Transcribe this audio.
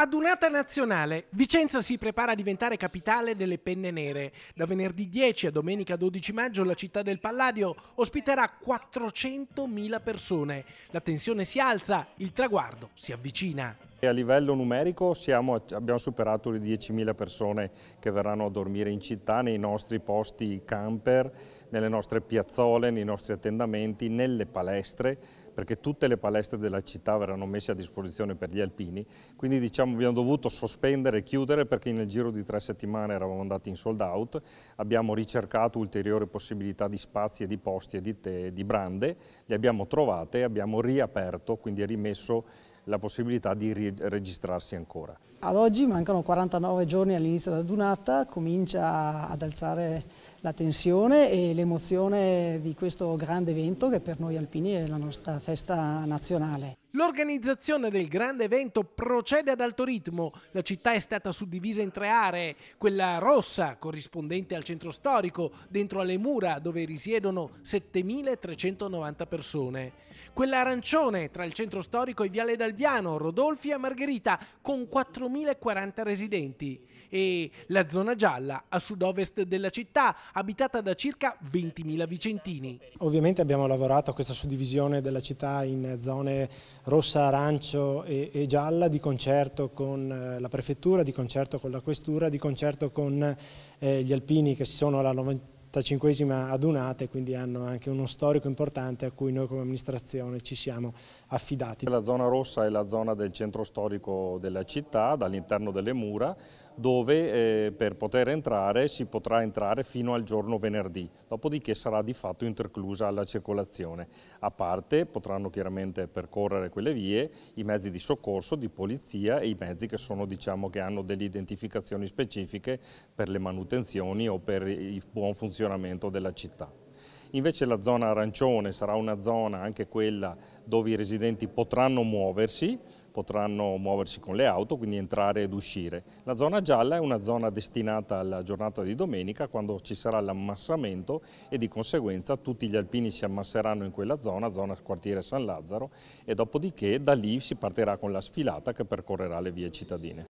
Adunata nazionale, Vicenza si prepara a diventare capitale delle penne nere. Da venerdì 10 a domenica 12 maggio la città del Palladio ospiterà 400.000 persone. La tensione si alza, il traguardo si avvicina. E a livello numerico siamo, abbiamo superato le 10.000 persone che verranno a dormire in città nei nostri posti camper, nelle nostre piazzole, nei nostri attendamenti, nelle palestre, perché tutte le palestre della città verranno messe a disposizione per gli alpini. Quindi diciamo abbiamo dovuto sospendere e chiudere perché nel giro di tre settimane eravamo andati in sold out, abbiamo ricercato ulteriori possibilità di spazi e di posti e di, te, di brande, le abbiamo trovate e abbiamo riaperto, quindi rimesso la possibilità di registrarsi ancora. Ad oggi mancano 49 giorni all'inizio della donata, comincia ad alzare la tensione e l'emozione di questo grande evento che per noi alpini è la nostra festa nazionale. L'organizzazione del grande evento procede ad alto ritmo. La città è stata suddivisa in tre aree, quella rossa corrispondente al centro storico, dentro alle mura dove risiedono 7.390 persone, quella arancione tra il centro storico e Viale d'Alviano, Rodolfi e Margherita con 4.040 residenti e la zona gialla a sud-ovest della città abitata da circa 20.000 vicentini. Ovviamente abbiamo lavorato a questa suddivisione della città in zone rossa, arancio e, e gialla, di concerto con eh, la prefettura, di concerto con la questura, di concerto con eh, gli alpini che si sono alla 90 85esima adunata e quindi hanno anche uno storico importante a cui noi come amministrazione ci siamo affidati. La zona rossa è la zona del centro storico della città, dall'interno delle mura, dove eh, per poter entrare si potrà entrare fino al giorno venerdì, dopodiché sarà di fatto interclusa alla circolazione. A parte potranno chiaramente percorrere quelle vie i mezzi di soccorso, di polizia e i mezzi che, sono, diciamo, che hanno delle identificazioni specifiche per le manutenzioni o per il buon funzionamento della città. Invece la zona arancione sarà una zona anche quella dove i residenti potranno muoversi, potranno muoversi con le auto, quindi entrare ed uscire. La zona gialla è una zona destinata alla giornata di domenica quando ci sarà l'ammassamento e di conseguenza tutti gli alpini si ammasseranno in quella zona, zona quartiere San Lazzaro e dopodiché da lì si partirà con la sfilata che percorrerà le vie cittadine.